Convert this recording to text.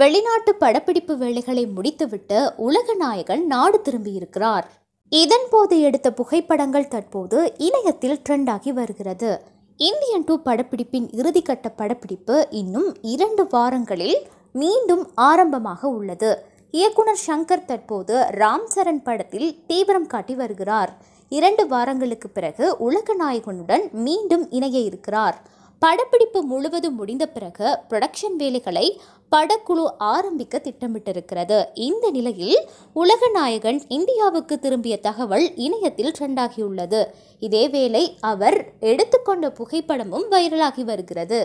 வெளிநாட்டு படப்பிடிப்பு வேலைகளை முடித்துவிட்டு உலக நாயகன் நாடு திரும்பியிருக்கிறார் இதன் போது எடுத்த புகைப்படங்கள் தற்போது இணையத்தில் ட்ரெண்டாகி வருகிறது இந்தியன் டூ படப்பிடிப்பின் இறுதிக்கட்ட படப்பிடிப்பு இன்னும் இரண்டு வாரங்களில் மீண்டும் ஆரம்பமாக உள்ளது இயக்குனர் சங்கர் தற்போது ராம் சரண் படத்தில் தீவிரம் காட்டி வருகிறார் இரண்டு வாரங்களுக்கு பிறகு உலக நாயகனுடன் மீண்டும் இணைய இருக்கிறார் படப்பிடிப்பு முழுவதும் முடிந்த பிறகு ப்ரொடக்ஷன் வேலைகளை படக்குழு ஆரம்பிக்க திட்டமிட்டிருக்கிறது இந்த நிலையில் உலக நாயகன் இந்தியாவுக்கு திரும்பிய தகவல் இணையத்தில் ட்ரெண்டாகியுள்ளது இதேவேளை அவர் எடுத்துக்கொண்ட புகைப்படமும் வைரலாகி வருகிறது